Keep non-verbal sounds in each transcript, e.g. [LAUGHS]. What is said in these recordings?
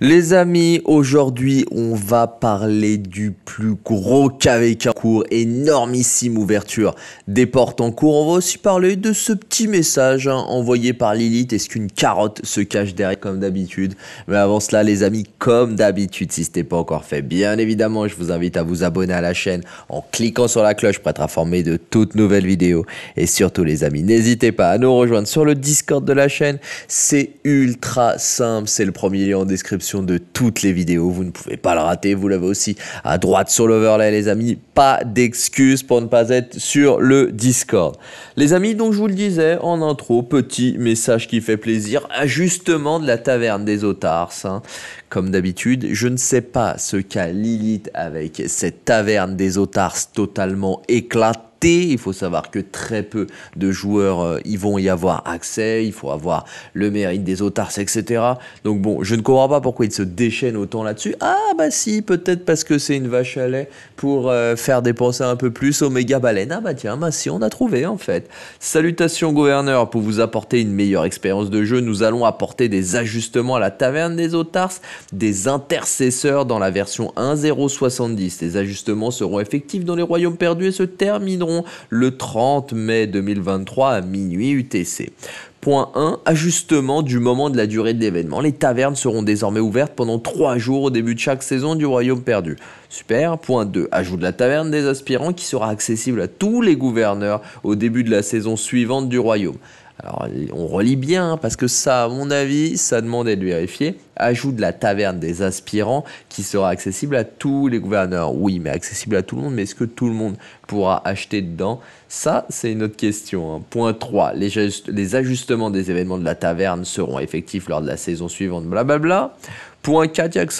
Les amis, aujourd'hui on va parler du plus gros qu'avec un cours, énormissime ouverture des portes en cours. On va aussi parler de ce petit message hein, envoyé par Lilith, est-ce qu'une carotte se cache derrière comme d'habitude Mais avant cela les amis, comme d'habitude, si ce n'est pas encore fait, bien évidemment je vous invite à vous abonner à la chaîne en cliquant sur la cloche pour être informé de toutes nouvelles vidéos. Et surtout les amis, n'hésitez pas à nous rejoindre sur le Discord de la chaîne, c'est ultra simple, c'est le premier lien en description de toutes les vidéos. Vous ne pouvez pas le rater. Vous l'avez aussi à droite sur l'overlay, les amis. Pas d'excuses pour ne pas être sur le Discord. Les amis, donc je vous le disais en intro, petit message qui fait plaisir. Ajustement de la taverne des otars. Hein. Comme d'habitude, je ne sais pas ce qu'a Lilith avec cette taverne des otars totalement éclatée il faut savoir que très peu de joueurs euh, y vont y avoir accès, il faut avoir le mérite des otars, etc. Donc bon, je ne comprends pas pourquoi ils se déchaînent autant là-dessus. Ah bah si, peut-être parce que c'est une vache à lait pour euh, faire dépenser un peu plus aux méga baleines. Ah bah tiens, bah si, on a trouvé en fait. Salutations gouverneur, pour vous apporter une meilleure expérience de jeu, nous allons apporter des ajustements à la taverne des otars. des intercesseurs dans la version 1.070. Les ajustements seront effectifs dans les royaumes perdus et se termineront le 30 mai 2023 à minuit UTC. Point 1, ajustement du moment de la durée de l'événement. Les tavernes seront désormais ouvertes pendant 3 jours au début de chaque saison du Royaume perdu. Super. Point 2, ajout de la taverne des aspirants qui sera accessible à tous les gouverneurs au début de la saison suivante du Royaume. Alors, on relit bien, hein, parce que ça, à mon avis, ça demandait de vérifier. Ajout de la taverne des aspirants qui sera accessible à tous les gouverneurs. Oui, mais accessible à tout le monde, mais est-ce que tout le monde pourra acheter dedans Ça, c'est une autre question. Hein. Point 3. Les, ajustements des événements de la taverne seront effectifs lors de la saison suivante, blablabla. Bla bla. Point 4,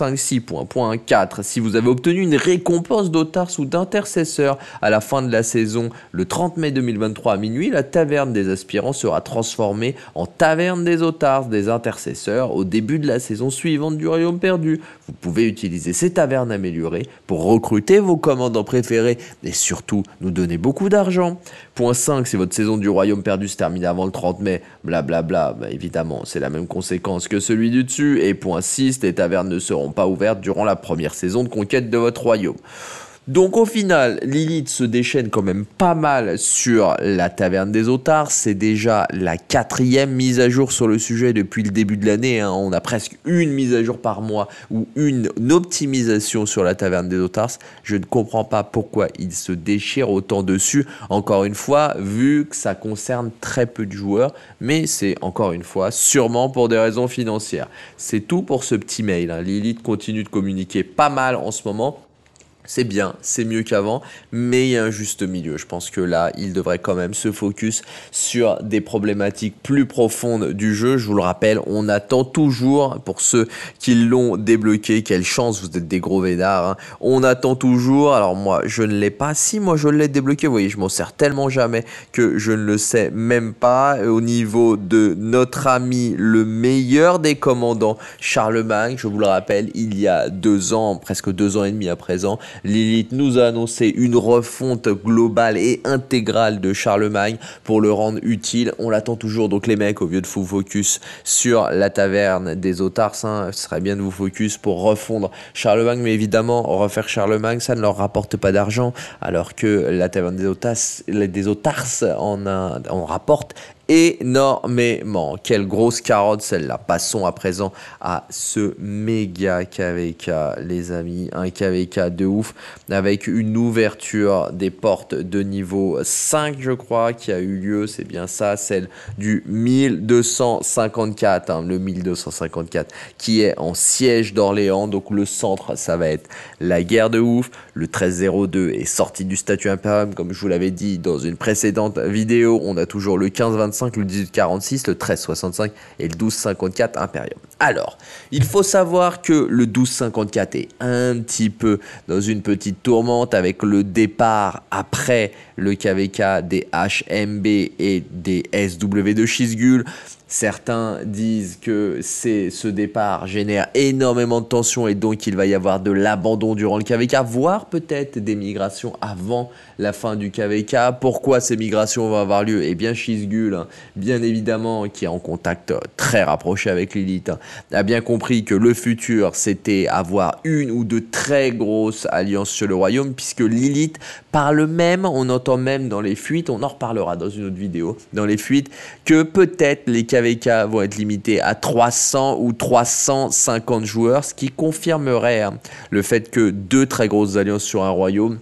4, si vous avez obtenu une récompense d'Otars ou d'Intercesseurs à la fin de la saison, le 30 mai 2023 à minuit, la taverne des aspirants sera transformée en taverne des Otars, des intercesseurs, au début de la saison suivante du Royaume perdu. Vous pouvez utiliser ces tavernes améliorées pour recruter vos commandants préférés et surtout nous donner beaucoup d'argent. Point 5, si votre saison du royaume perdu se termine avant le 30 mai, blablabla, bah, évidemment, c'est la même conséquence que celui du dessus. Et point 6, les tavernes ne seront pas ouvertes durant la première saison de conquête de votre royaume. Donc au final, Lilith se déchaîne quand même pas mal sur la taverne des otards. C'est déjà la quatrième mise à jour sur le sujet depuis le début de l'année. Hein. On a presque une mise à jour par mois ou une optimisation sur la taverne des otards. Je ne comprends pas pourquoi il se déchire autant dessus. Encore une fois, vu que ça concerne très peu de joueurs, mais c'est encore une fois sûrement pour des raisons financières. C'est tout pour ce petit mail. Hein. Lilith continue de communiquer pas mal en ce moment c'est bien, c'est mieux qu'avant, mais il y a un juste milieu. Je pense que là, il devrait quand même se focus sur des problématiques plus profondes du jeu. Je vous le rappelle, on attend toujours, pour ceux qui l'ont débloqué, quelle chance, vous êtes des gros vénards, hein. on attend toujours, alors moi, je ne l'ai pas, si moi je l'ai débloqué, vous voyez, je m'en sers tellement jamais que je ne le sais même pas. Au niveau de notre ami, le meilleur des commandants, Charlemagne, je vous le rappelle, il y a deux ans, presque deux ans et demi à présent, Lilith nous a annoncé une refonte globale et intégrale de Charlemagne pour le rendre utile. On l'attend toujours. Donc les mecs, au lieu de vous focus sur la taverne des otars hein, ce serait bien de vous focus pour refondre Charlemagne. Mais évidemment, refaire Charlemagne, ça ne leur rapporte pas d'argent. Alors que la taverne des otarses, des en, en rapporte énormément. Quelle grosse carotte celle-là. Passons à présent à ce méga KVK, les amis. Un KVK de ouf avec une ouverture des portes de niveau 5, je crois, qui a eu lieu. C'est bien ça, celle du 1254. Hein, le 1254 qui est en siège d'Orléans. Donc le centre, ça va être la guerre de ouf. Le 1302 est sorti du statut impérium, comme je vous l'avais dit dans une précédente vidéo. On a toujours le 1525 25, le 18-46, le 13-65 et le 12-54 impérium alors, il faut savoir que le 1254 est un petit peu dans une petite tourmente avec le départ après le KVK des HMB et des SW de Shizgul. Certains disent que ce départ génère énormément de tensions et donc il va y avoir de l'abandon durant le KVK, voire peut-être des migrations avant la fin du KVK. Pourquoi ces migrations vont avoir lieu Eh bien, Shizgul, hein, bien évidemment, qui est en contact très rapproché avec l'élite. Hein, a bien compris que le futur, c'était avoir une ou deux très grosses alliances sur le royaume, puisque Lilith parle même, on entend même dans les fuites, on en reparlera dans une autre vidéo, dans les fuites, que peut-être les KVK vont être limités à 300 ou 350 joueurs, ce qui confirmerait hein, le fait que deux très grosses alliances sur un royaume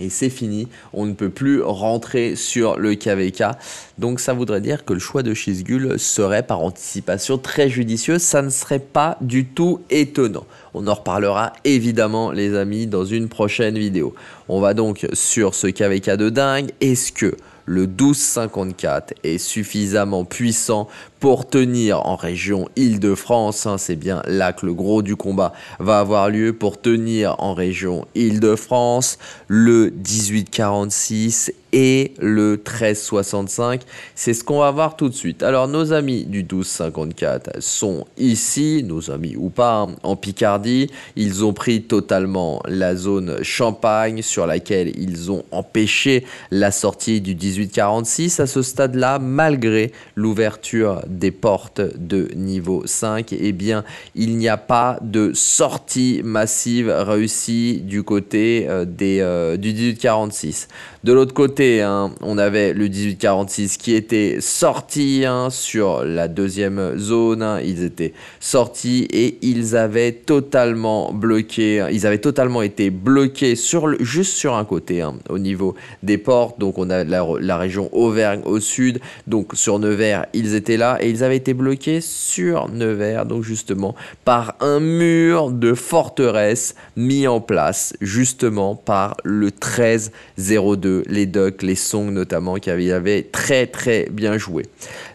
et c'est fini, on ne peut plus rentrer sur le KVK. Donc ça voudrait dire que le choix de Shizgul serait par anticipation très judicieux, ça ne serait pas du tout étonnant. On en reparlera évidemment les amis dans une prochaine vidéo. On va donc sur ce KVK de dingue, est-ce que le 1254 est suffisamment puissant pour tenir en région Île-de-France, hein, c'est bien là que le gros du combat va avoir lieu, pour tenir en région Île-de-France, le 18 1846 et le 1365. C'est ce qu'on va voir tout de suite. Alors nos amis du 1254 sont ici, nos amis ou pas, hein, en Picardie. Ils ont pris totalement la zone Champagne sur laquelle ils ont empêché la sortie du 1846 à ce stade-là, malgré l'ouverture des portes de niveau 5. Eh bien, il n'y a pas de sortie massive réussie du côté euh, euh, du 1846. De l'autre côté, hein, on avait le 1846 qui était sorti hein, sur la deuxième zone. Hein. ils étaient sortis et ils avaient totalement bloqué. Ils avaient totalement été bloqués sur le, juste sur un côté au niveau des portes. Donc on a la, la, région Auvergne au sud. Donc sur Nevers, ils étaient là et ils avaient été bloqués sur Nevers. Donc justement par un mur de forteresse mis en place justement par le 1302 les ducks, les songs notamment, qui avaient très très bien joué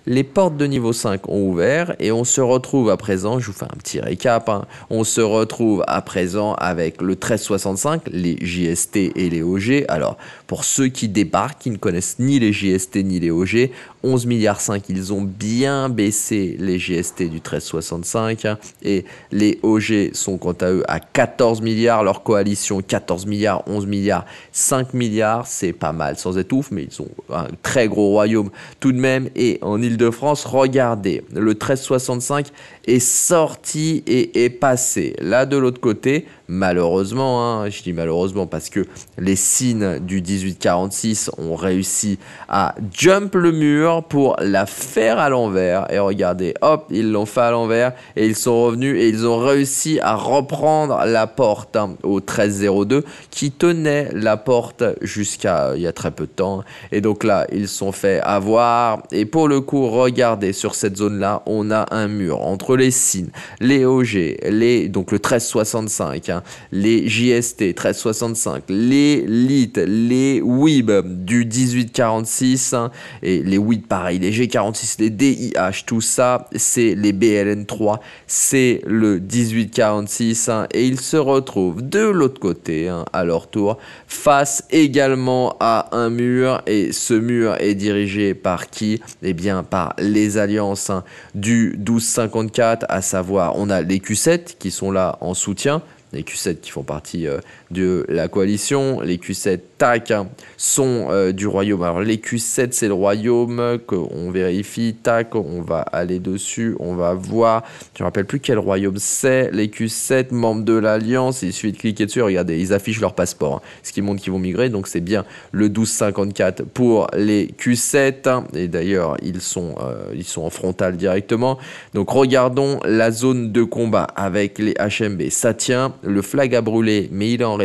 les portes de niveau 5 ont ouvert et on se retrouve à présent, je vous fais un petit récap, hein. on se retrouve à présent avec le 1365, les JST et les OG. Alors, pour ceux qui débarquent, qui ne connaissent ni les JST ni les OG, 11 milliards 5, ils ont bien baissé les JST du 1365 hein. et les OG sont quant à eux à 14 milliards, leur coalition 14 milliards, 11 milliards, 5 milliards, c'est pas mal sans étouffe mais ils ont un très gros royaume tout de même et en de france regardez, le 1365 est sorti et est passé. Là, de l'autre côté, malheureusement, hein, je dis malheureusement parce que les signes du 1846 ont réussi à jump le mur pour la faire à l'envers. Et regardez, hop, ils l'ont fait à l'envers et ils sont revenus et ils ont réussi à reprendre la porte hein, au 1302 qui tenait la porte jusqu'à il y a très peu de temps. Et donc là, ils sont fait avoir. Et pour le coup, regardez sur cette zone-là, on a un mur entre les SIN, les OG, les, donc le 1365, hein, les JST 1365, les LIT, les WIB du 1846, hein, et les WIB pareil, les G46, les DIH, tout ça, c'est les BLN3, c'est le 1846, hein, et ils se retrouvent de l'autre côté, à leur tour, face également à un mur, et ce mur est dirigé par qui Eh bien, les alliances hein. du 1254, à savoir on a les Q7 qui sont là en soutien, les Q7 qui font partie euh, de la coalition. Les Q7, tac, hein, sont euh, du royaume. Alors les Q7, c'est le royaume qu'on vérifie, tac, on va aller dessus, on va voir. Je ne me rappelle plus quel royaume c'est. Les Q7, membres de l'Alliance, il suffit de cliquer dessus, regardez, ils affichent leur passeport, hein, ce qui montre qu'ils vont migrer. Donc c'est bien le 1254 pour les Q7. Hein. et d'ailleurs, ils, sont euh, ils sont en frontal directement. Donc regardons la zone de combat avec les HMB. Ça tient, le flag a brûlé, mais il est en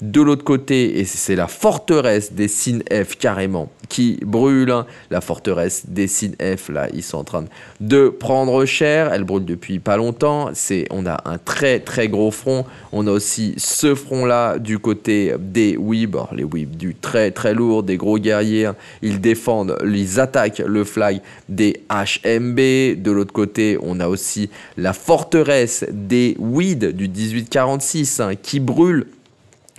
de l'autre côté, et c'est la forteresse des F carrément qui brûle, hein. la forteresse des F, là, ils sont en train de prendre cher, elle brûle depuis pas longtemps, c'est, on a un très très gros front, on a aussi ce front-là du côté des WIB. les WIB du très très lourd, des gros guerriers, hein. ils défendent, ils attaquent le flag des HMB, de l'autre côté, on a aussi la forteresse des Weed du 1846 hein, qui brûle brûle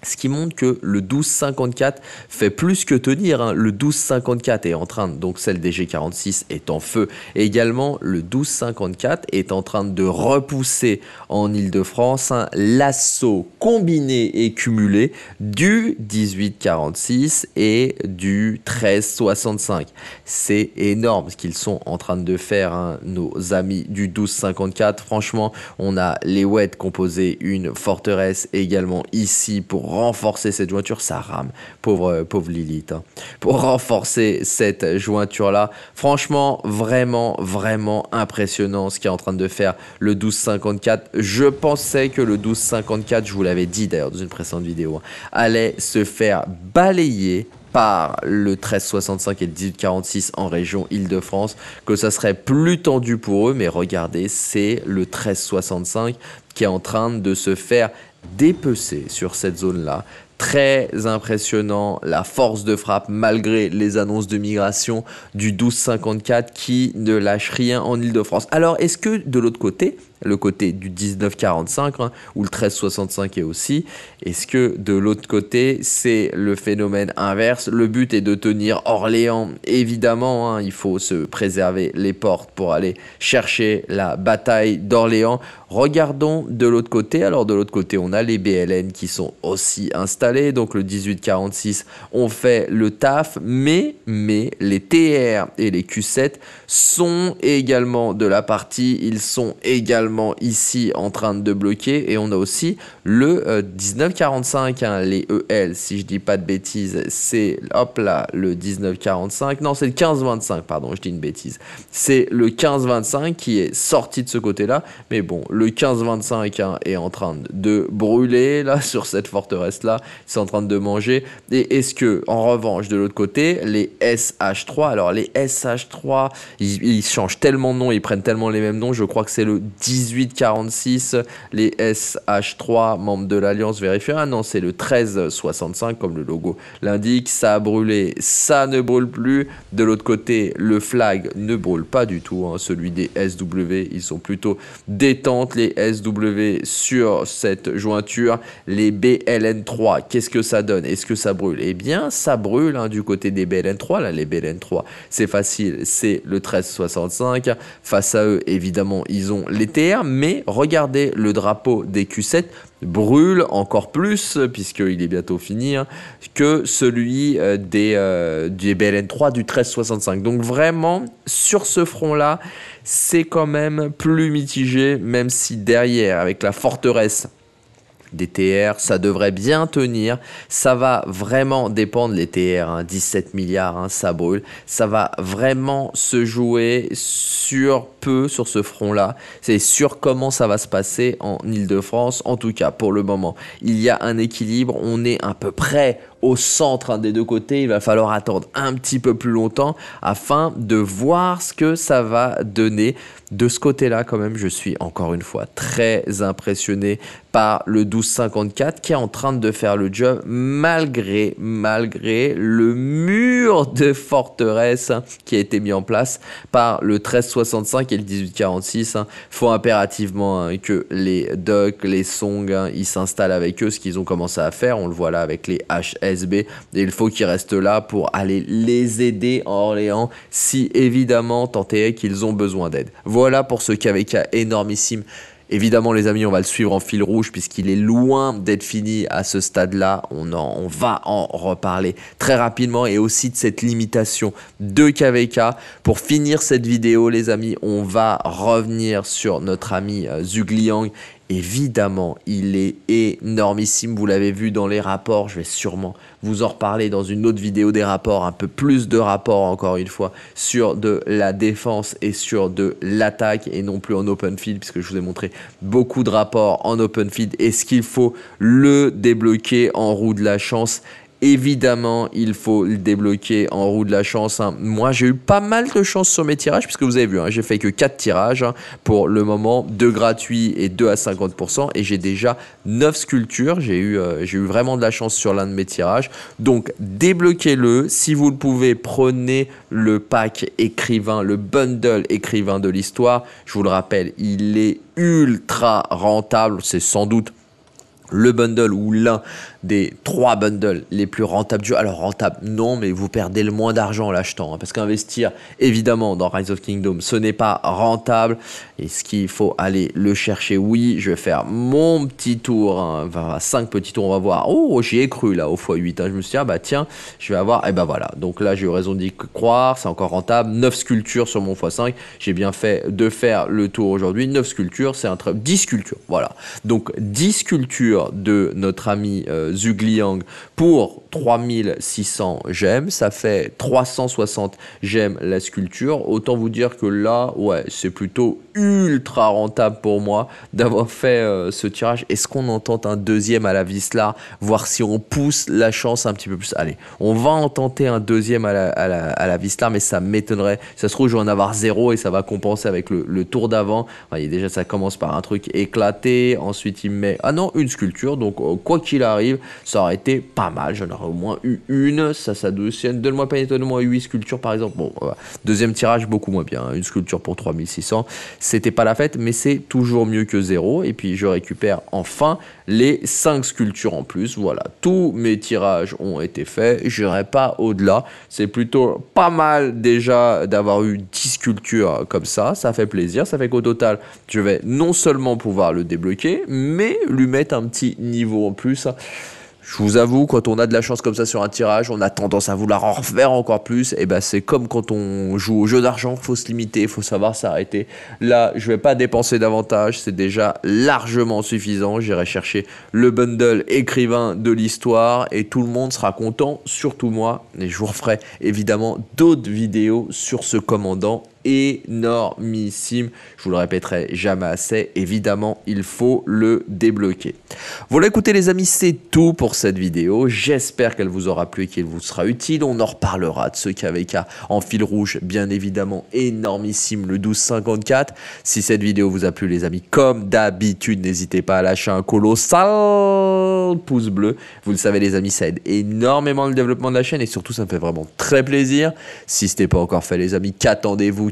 ce qui montre que le 1254 fait plus que tenir. Hein. Le 1254 est en train, donc celle des G46 est en feu. également, le 1254 est en train de repousser en Ile-de-France hein. l'assaut combiné et cumulé du 1846 et du 1365. C'est énorme ce qu'ils sont en train de faire, hein, nos amis du 1254. Franchement, on a les WED composé une forteresse également ici pour renforcer cette jointure, ça rame, pauvre, euh, pauvre Lilith, hein. pour renforcer cette jointure-là. Franchement, vraiment, vraiment impressionnant ce qui est en train de faire le 1254. Je pensais que le 1254, je vous l'avais dit d'ailleurs dans une précédente vidéo, hein, allait se faire balayer par le 1365 et le 10-46 en région Île-de-France, que ça serait plus tendu pour eux, mais regardez, c'est le 1365 qui est en train de se faire dépecé sur cette zone-là. Très impressionnant, la force de frappe malgré les annonces de migration du 1254 qui ne lâche rien en Ile-de-France. Alors, est-ce que de l'autre côté, le côté du 1945 hein, ou le 1365 est aussi Est-ce que de l'autre côté, c'est le phénomène inverse Le but est de tenir Orléans, évidemment, hein, il faut se préserver les portes pour aller chercher la bataille d'Orléans. Regardons de l'autre côté. Alors de l'autre côté, on a les BLN qui sont aussi installés. Donc le 1846, on fait le taf, mais mais les TR et les Q7 sont également de la partie. Ils sont également ici en train de bloquer. Et on a aussi le 1945, euh, hein, les EL, si je dis pas de bêtises, c'est hop là, le 1945. Non, c'est le 1525, pardon, je dis une bêtise. C'est le 1525 qui est sorti de ce côté-là. Mais bon, le 1525 hein, est en train de brûler là [LAUGHS] sur cette forteresse-là. C'est en train de manger. Et est-ce que, en revanche, de l'autre côté, les SH3, alors les SH3, ils, changent tellement de noms, ils prennent tellement les mêmes noms, je crois que c'est le 10 1846. Les SH3, membres de l'Alliance, vérifier. Ah non, c'est le 1365, comme le logo l'indique. Ça a brûlé, ça ne brûle plus. De l'autre côté, le flag ne brûle pas du tout. Hein. Celui des SW, ils sont plutôt détente. Les SW sur cette jointure. Les BLN3, qu'est-ce que ça donne Est-ce que ça brûle Eh bien, ça brûle hein, du côté des BLN3. Là, les BLN3, c'est facile, c'est le 1365. Face à eux, évidemment, ils ont l'été mais regardez, le drapeau des Q7 brûle encore plus, euh, puisqu'il est bientôt fini, hein, que celui euh, des, euh, du BLN3 du 1365. Donc vraiment, sur ce front-là, c'est quand même plus mitigé, même si derrière, avec la forteresse des TR, ça devrait bien tenir. Ça va vraiment dépendre les TR, 17 hein, milliards, hein, ça brûle. Ça va vraiment se jouer sur peu sur ce front-là. C'est sur comment ça va se passer en île de france en tout cas pour le moment. Il y a un équilibre, on est à peu près au centre hein, des deux côtés. Il va falloir attendre un petit peu plus longtemps afin de voir ce que ça va donner de ce côté-là, quand même, je suis encore une fois très impressionné par le 1254 qui est en train de faire le job malgré, malgré le mur de forteresse qui a été mis en place par le 1365 et le 1846. Il hein. Faut impérativement hein, que les Ducks, les Song, hein, ils s'installent avec eux, ce qu'ils ont commencé à faire. On le voit là avec les HSB. Et il faut qu'ils restent là pour aller les aider en Orléans si évidemment tant est qu'ils ont besoin d'aide. Voilà pour ce KVK énormissime. Évidemment, les amis, on va le suivre en fil rouge puisqu'il est loin d'être fini à ce stade-là. On, on va en reparler très rapidement et aussi de cette limitation de KVK. Pour finir cette vidéo, les amis, on va revenir sur notre ami euh, Zugliang Évidemment, il est énormissime, vous l'avez vu dans les rapports, je vais sûrement vous en reparler dans une autre vidéo des rapports, un peu plus de rapports encore une fois, sur de la défense et sur de l'attaque et non plus en open field, puisque je vous ai montré beaucoup de rapports en open field. Est-ce qu'il faut le débloquer en roue de la chance Évidemment, il faut le débloquer en roue de la chance. Hein. Moi, j'ai eu pas mal de chance sur mes tirages, puisque vous avez vu, hein, j'ai fait que 4 tirages hein, pour le moment, 2 gratuits et 2 à 50%, et j'ai déjà 9 sculptures. J'ai eu, euh, j'ai eu vraiment de la chance sur l'un de mes tirages. Donc, débloquez-le. Si vous le pouvez, prenez le pack écrivain, le bundle écrivain de l'histoire. Je vous le rappelle, il est ultra rentable. C'est sans doute le bundle ou l'un des trois bundles les plus rentables du jeu. Alors rentable, non, mais vous perdez le moins d'argent en l'achetant. Hein, parce qu'investir, évidemment, dans Rise of Kingdom, ce n'est pas rentable. Est-ce qu'il faut aller le chercher Oui, je vais faire mon petit tour. va hein, enfin, cinq petits tours, on va voir. Oh, j'y ai cru là, au x8. Hein. je me suis dit, ah, bah tiens, je vais avoir... Et eh ben voilà. Donc là, j'ai eu raison d'y croire. C'est encore rentable. neuf sculptures sur mon x5. J'ai bien fait de faire le tour aujourd'hui. neuf sculptures, c'est un truc... 10 sculptures, voilà. Donc 10 sculptures de notre ami... Euh, liang pour 3600 j'aime, ça fait 360 j'aime la sculpture. Autant vous dire que là, ouais, c'est plutôt ultra rentable pour moi d'avoir fait euh, ce tirage. Est-ce qu'on en tente un deuxième à la vis là Voir si on pousse la chance un petit peu plus. Allez, on va en tenter un deuxième à la, à la, vis là, mais ça m'étonnerait. Ça se trouve, je vais en avoir zéro et ça va compenser avec le, tour d'avant. Voyez, déjà, ça commence par un truc éclaté. Ensuite, il met, ah non, une sculpture. Donc, euh, quoi qu'il arrive, ça aurait été pas mal au moins eu une, ça ça s'additionne. Donne-moi pas étonnement 8 sculptures par exemple. Bon, deuxième tirage, beaucoup moins bien. Hein. Une sculpture pour 3600, c'était pas la fête, mais c'est toujours mieux que zéro. Et puis je récupère enfin les 5 sculptures en plus. Voilà, tous mes tirages ont été faits. J'irai pas au-delà. C'est plutôt pas mal déjà d'avoir eu 10 sculptures comme ça. Ça fait plaisir. Ça fait qu'au total, je vais non seulement pouvoir le débloquer, mais lui mettre un petit niveau en plus je vous avoue, quand on a de la chance comme ça sur un tirage, on a tendance à vouloir en refaire encore plus. Et ben c'est comme quand on joue au jeu d'argent, faut se limiter, faut savoir s'arrêter. Là, je vais pas dépenser davantage, c'est déjà largement suffisant. J'irai chercher le bundle écrivain de l'histoire et tout le monde sera content, surtout moi. Et je vous referai évidemment d'autres vidéos sur ce commandant énormissime. Je vous le répéterai jamais assez. Évidemment, il faut le débloquer. Voilà, écoutez les amis, c'est tout pour cette vidéo. J'espère qu'elle vous aura plu et qu'elle vous sera utile. On en reparlera de ce KVK en fil rouge, bien évidemment, énormissime, le 1254. Si cette vidéo vous a plu, les amis, comme d'habitude, n'hésitez pas à lâcher un colossal pouce bleu. Vous le savez, les amis, ça aide énormément le développement de la chaîne et surtout, ça me fait vraiment très plaisir. Si ce n'est pas encore fait, les amis, qu'attendez-vous